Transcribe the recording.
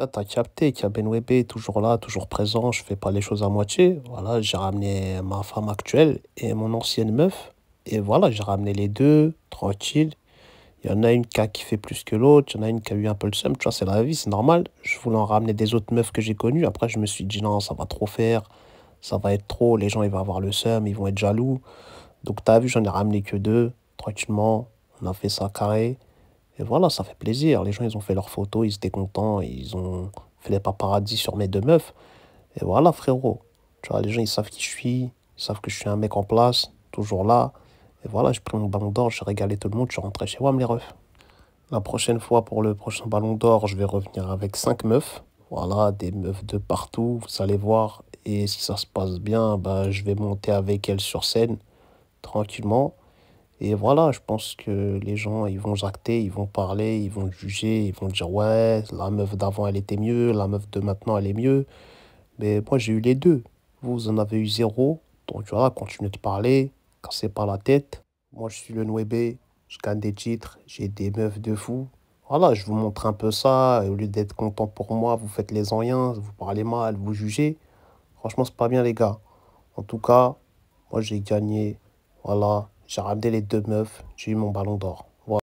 Ah, t'as capté, Ben toujours là, toujours présent, je fais pas les choses à moitié. Voilà, j'ai ramené ma femme actuelle et mon ancienne meuf. Et voilà, j'ai ramené les deux, tranquille. Il y en a une qui a kiffé plus que l'autre, il y en a une qui a eu un peu le seum, tu vois, c'est la vie, c'est normal. Je voulais en ramener des autres meufs que j'ai connues. Après, je me suis dit non, ça va trop faire, ça va être trop, les gens, ils vont avoir le seum, ils vont être jaloux. Donc, t'as vu, j'en ai ramené que deux, tranquillement. On a fait ça carré. Et voilà, ça fait plaisir. Les gens, ils ont fait leurs photos, ils étaient contents, ils ont fait les paparazzis sur mes deux meufs. Et voilà, frérot. Tu vois, les gens, ils savent qui je suis, ils savent que je suis un mec en place, toujours là. Et voilà, je prends mon ballon d'or, je régalé tout le monde, je suis rentré chez moi, les refs. La prochaine fois, pour le prochain ballon d'or, je vais revenir avec cinq meufs. Voilà, des meufs de partout, vous allez voir. Et si ça se passe bien, bah, je vais monter avec elles sur scène, tranquillement. Et voilà, je pense que les gens, ils vont jacter, ils vont parler, ils vont juger, ils vont dire ouais, la meuf d'avant, elle était mieux, la meuf de maintenant, elle est mieux. Mais moi, j'ai eu les deux. Vous, en avez eu zéro. Donc voilà, continuez de parler, cassez pas la tête. Moi, je suis le Nwebe. je gagne des titres, j'ai des meufs de fou. Voilà, je vous montre un peu ça. Et au lieu d'être content pour moi, vous faites les anciens, vous parlez mal, vous jugez. Franchement, c'est pas bien, les gars. En tout cas, moi, j'ai gagné. Voilà, j'ai ramené les deux meufs, j'ai eu mon ballon d'or.